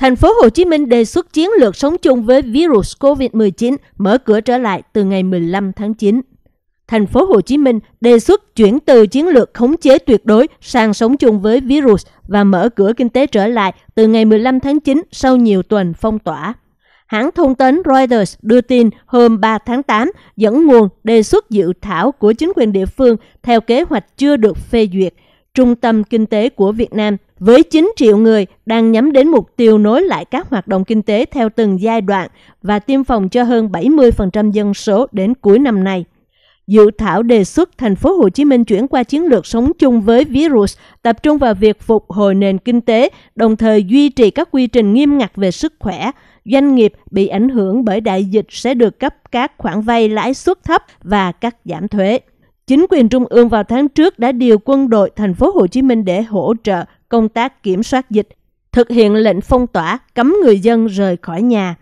Thành phố Hồ Chí Minh đề xuất chiến lược sống chung với virus COVID-19 mở cửa trở lại từ ngày 15 tháng 9. Thành phố Hồ Chí Minh đề xuất chuyển từ chiến lược khống chế tuyệt đối sang sống chung với virus và mở cửa kinh tế trở lại từ ngày 15 tháng 9 sau nhiều tuần phong tỏa. Hãng thông tấn Reuters đưa tin hôm 3 tháng 8 dẫn nguồn đề xuất dự thảo của chính quyền địa phương theo kế hoạch chưa được phê duyệt. Trung tâm Kinh tế của Việt Nam với 9 triệu người đang nhắm đến mục tiêu nối lại các hoạt động kinh tế theo từng giai đoạn và tiêm phòng cho hơn 70% dân số đến cuối năm nay. Dự thảo đề xuất thành phố Hồ Chí Minh chuyển qua chiến lược sống chung với virus, tập trung vào việc phục hồi nền kinh tế, đồng thời duy trì các quy trình nghiêm ngặt về sức khỏe. Doanh nghiệp bị ảnh hưởng bởi đại dịch sẽ được cấp các khoản vay lãi suất thấp và cắt giảm thuế. Chính quyền trung ương vào tháng trước đã điều quân đội thành phố Hồ Chí Minh để hỗ trợ công tác kiểm soát dịch, thực hiện lệnh phong tỏa cấm người dân rời khỏi nhà.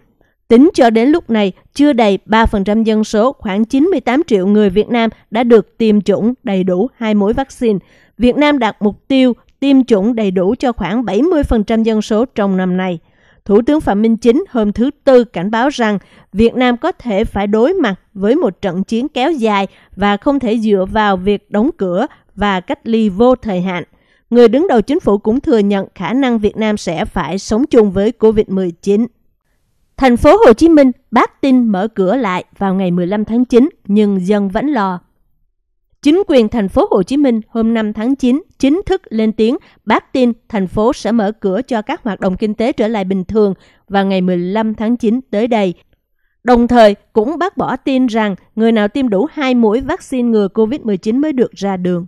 Tính cho đến lúc này, chưa đầy 3% dân số khoảng 98 triệu người Việt Nam đã được tiêm chủng đầy đủ hai mũi vaccine. Việt Nam đạt mục tiêu tiêm chủng đầy đủ cho khoảng 70% dân số trong năm nay. Thủ tướng Phạm Minh Chính hôm thứ Tư cảnh báo rằng Việt Nam có thể phải đối mặt với một trận chiến kéo dài và không thể dựa vào việc đóng cửa và cách ly vô thời hạn người đứng đầu chính phủ cũng thừa nhận khả năng Việt Nam sẽ phải sống chung với COVID-19. Thành phố Hồ Chí Minh bác tin mở cửa lại vào ngày 15 tháng 9 nhưng dân vẫn lo. Chính quyền thành phố Hồ Chí Minh hôm 5 tháng 9 chính thức lên tiếng bác tin thành phố sẽ mở cửa cho các hoạt động kinh tế trở lại bình thường vào ngày 15 tháng 9 tới đây. Đồng thời cũng bác bỏ tin rằng người nào tiêm đủ 2 mũi vaccine ngừa COVID-19 mới được ra đường.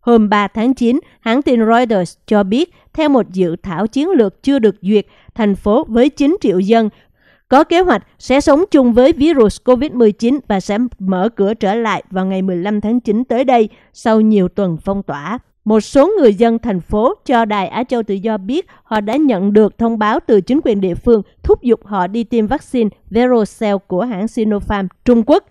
Hôm 3 tháng 9, hãng tin Reuters cho biết, theo một dự thảo chiến lược chưa được duyệt, thành phố với 9 triệu dân có kế hoạch sẽ sống chung với virus COVID-19 và sẽ mở cửa trở lại vào ngày 15 tháng 9 tới đây sau nhiều tuần phong tỏa. Một số người dân thành phố cho Đài Á Châu Tự Do biết họ đã nhận được thông báo từ chính quyền địa phương thúc giục họ đi tiêm vaccine Verocell của hãng Sinopharm Trung Quốc.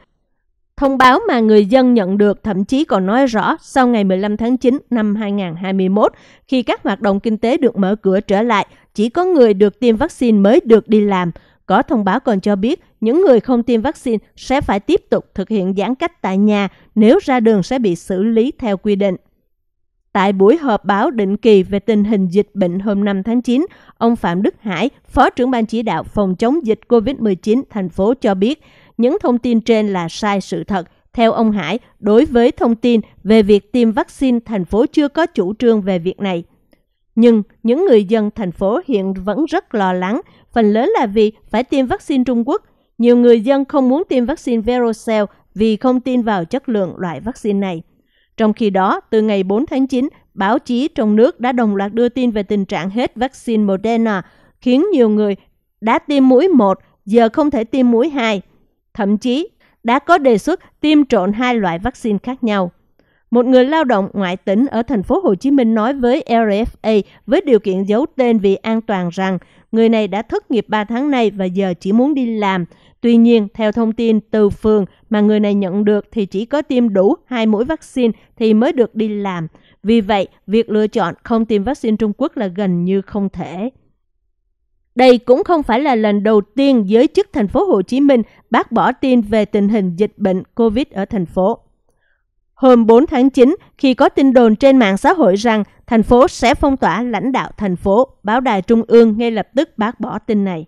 Thông báo mà người dân nhận được thậm chí còn nói rõ sau ngày 15 tháng 9 năm 2021, khi các hoạt động kinh tế được mở cửa trở lại, chỉ có người được tiêm vaccine mới được đi làm. Có thông báo còn cho biết những người không tiêm vaccine sẽ phải tiếp tục thực hiện giãn cách tại nhà, nếu ra đường sẽ bị xử lý theo quy định. Tại buổi họp báo định kỳ về tình hình dịch bệnh hôm 5 tháng 9, ông Phạm Đức Hải, Phó trưởng ban chỉ đạo phòng chống dịch COVID-19 thành phố cho biết, những thông tin trên là sai sự thật. Theo ông Hải, đối với thông tin về việc tiêm vaccine, thành phố chưa có chủ trương về việc này. Nhưng những người dân thành phố hiện vẫn rất lo lắng, phần lớn là vì phải tiêm vaccine Trung Quốc. Nhiều người dân không muốn tiêm vaccine Verocell vì không tin vào chất lượng loại vaccine này. Trong khi đó, từ ngày 4 tháng 9, báo chí trong nước đã đồng loạt đưa tin về tình trạng hết vaccine Moderna, khiến nhiều người đã tiêm mũi 1 giờ không thể tiêm mũi 2. Thậm chí, đã có đề xuất tiêm trộn hai loại vaccine khác nhau. Một người lao động ngoại tỉnh ở thành phố Hồ Chí Minh nói với RFA với điều kiện giấu tên vì an toàn rằng người này đã thất nghiệp 3 tháng nay và giờ chỉ muốn đi làm. Tuy nhiên, theo thông tin từ phường mà người này nhận được thì chỉ có tiêm đủ hai mũi vaccine thì mới được đi làm. Vì vậy, việc lựa chọn không tiêm vaccine Trung Quốc là gần như không thể. Đây cũng không phải là lần đầu tiên giới chức thành phố Hồ Chí Minh bác bỏ tin về tình hình dịch bệnh COVID ở thành phố. Hôm 4 tháng 9, khi có tin đồn trên mạng xã hội rằng thành phố sẽ phong tỏa lãnh đạo thành phố, báo đài trung ương ngay lập tức bác bỏ tin này.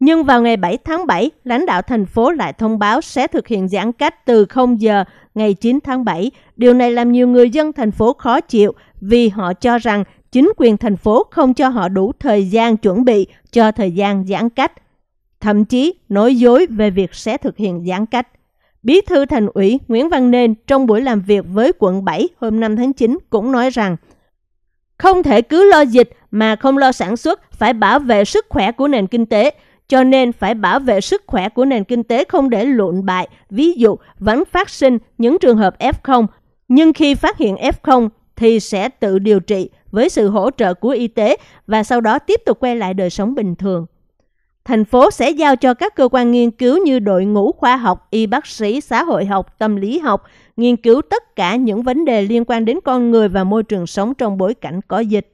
Nhưng vào ngày 7 tháng 7, lãnh đạo thành phố lại thông báo sẽ thực hiện giãn cách từ 0 giờ ngày 9 tháng 7. Điều này làm nhiều người dân thành phố khó chịu vì họ cho rằng chính quyền thành phố không cho họ đủ thời gian chuẩn bị cho thời gian giãn cách, thậm chí nói dối về việc sẽ thực hiện giãn cách. Bí thư thành ủy Nguyễn Văn Nên trong buổi làm việc với quận 7 hôm 5 tháng 9 cũng nói rằng không thể cứ lo dịch mà không lo sản xuất, phải bảo vệ sức khỏe của nền kinh tế, cho nên phải bảo vệ sức khỏe của nền kinh tế không để lộn bại. Ví dụ, vẫn phát sinh những trường hợp F0, nhưng khi phát hiện F0 thì sẽ tự điều trị với sự hỗ trợ của y tế và sau đó tiếp tục quay lại đời sống bình thường. Thành phố sẽ giao cho các cơ quan nghiên cứu như đội ngũ khoa học, y bác sĩ, xã hội học, tâm lý học, nghiên cứu tất cả những vấn đề liên quan đến con người và môi trường sống trong bối cảnh có dịch.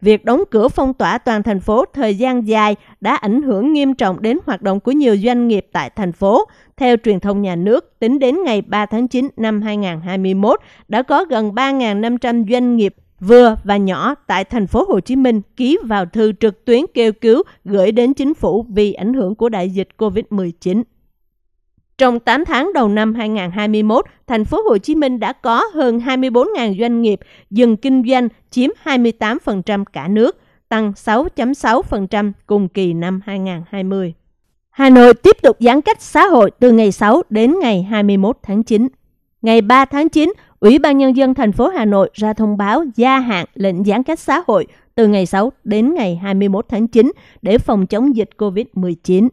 Việc đóng cửa phong tỏa toàn thành phố thời gian dài đã ảnh hưởng nghiêm trọng đến hoạt động của nhiều doanh nghiệp tại thành phố. Theo truyền thông nhà nước, tính đến ngày 3 tháng 9 năm 2021, đã có gần 3.500 doanh nghiệp vừa và nhỏ tại thành phố Hồ Chí Minh ký vào thư trực tuyến kêu cứu gửi đến chính phủ vì ảnh hưởng của đại dịch COVID-19. Trong 8 tháng đầu năm 2021, thành phố Hồ Chí Minh đã có hơn 24.000 doanh nghiệp dừng kinh doanh chiếm 28% cả nước, tăng 6.6% cùng kỳ năm 2020. Hà Nội tiếp tục giãn cách xã hội từ ngày 6 đến ngày 21 tháng 9. Ngày 3 tháng 9, Ủy ban Nhân dân thành phố Hà Nội ra thông báo gia hạn lệnh giãn cách xã hội từ ngày 6 đến ngày 21 tháng 9 để phòng chống dịch COVID-19.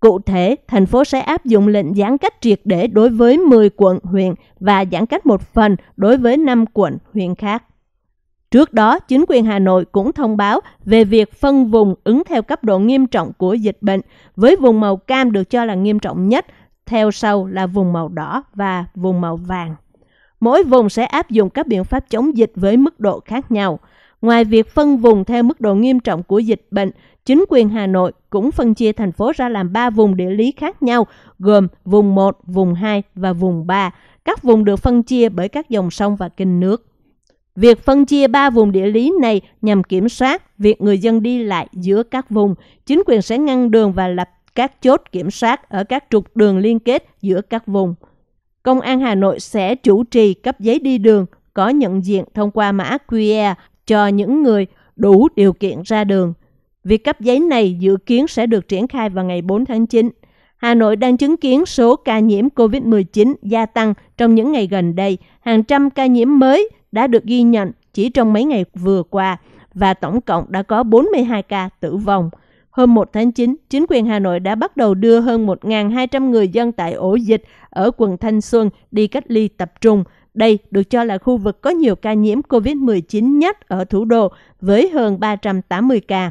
Cụ thể, thành phố sẽ áp dụng lệnh giãn cách triệt để đối với 10 quận, huyện và giãn cách một phần đối với 5 quận, huyện khác. Trước đó, chính quyền Hà Nội cũng thông báo về việc phân vùng ứng theo cấp độ nghiêm trọng của dịch bệnh, với vùng màu cam được cho là nghiêm trọng nhất, theo sau là vùng màu đỏ và vùng màu vàng. Mỗi vùng sẽ áp dụng các biện pháp chống dịch với mức độ khác nhau. Ngoài việc phân vùng theo mức độ nghiêm trọng của dịch bệnh, chính quyền Hà Nội cũng phân chia thành phố ra làm 3 vùng địa lý khác nhau, gồm vùng 1, vùng 2 và vùng 3. Các vùng được phân chia bởi các dòng sông và kênh nước. Việc phân chia ba vùng địa lý này nhằm kiểm soát việc người dân đi lại giữa các vùng. Chính quyền sẽ ngăn đường và lập các chốt kiểm soát ở các trục đường liên kết giữa các vùng. Công an Hà Nội sẽ chủ trì cấp giấy đi đường có nhận diện thông qua mã QR cho những người đủ điều kiện ra đường. Việc cấp giấy này dự kiến sẽ được triển khai vào ngày 4 tháng 9. Hà Nội đang chứng kiến số ca nhiễm COVID-19 gia tăng trong những ngày gần đây. Hàng trăm ca nhiễm mới đã được ghi nhận chỉ trong mấy ngày vừa qua và tổng cộng đã có 42 ca tử vong. Hôm 1 tháng 9, chính quyền Hà Nội đã bắt đầu đưa hơn 1.200 người dân tại ổ dịch ở quận Thanh Xuân đi cách ly tập trung. Đây được cho là khu vực có nhiều ca nhiễm COVID-19 nhất ở thủ đô với hơn 380 ca.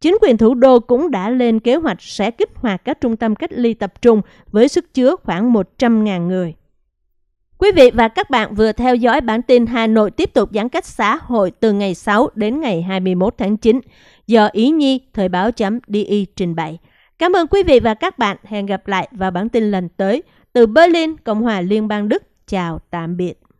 Chính quyền thủ đô cũng đã lên kế hoạch sẽ kích hoạt các trung tâm cách ly tập trung với sức chứa khoảng 100.000 người. Quý vị và các bạn vừa theo dõi bản tin Hà Nội tiếp tục giãn cách xã hội từ ngày 6 đến ngày 21 tháng 9 do Ý Nhi Thời báo .di trình bày. Cảm ơn quý vị và các bạn. Hẹn gặp lại vào bản tin lần tới. Từ Berlin, Cộng hòa Liên bang Đức. Chào tạm biệt.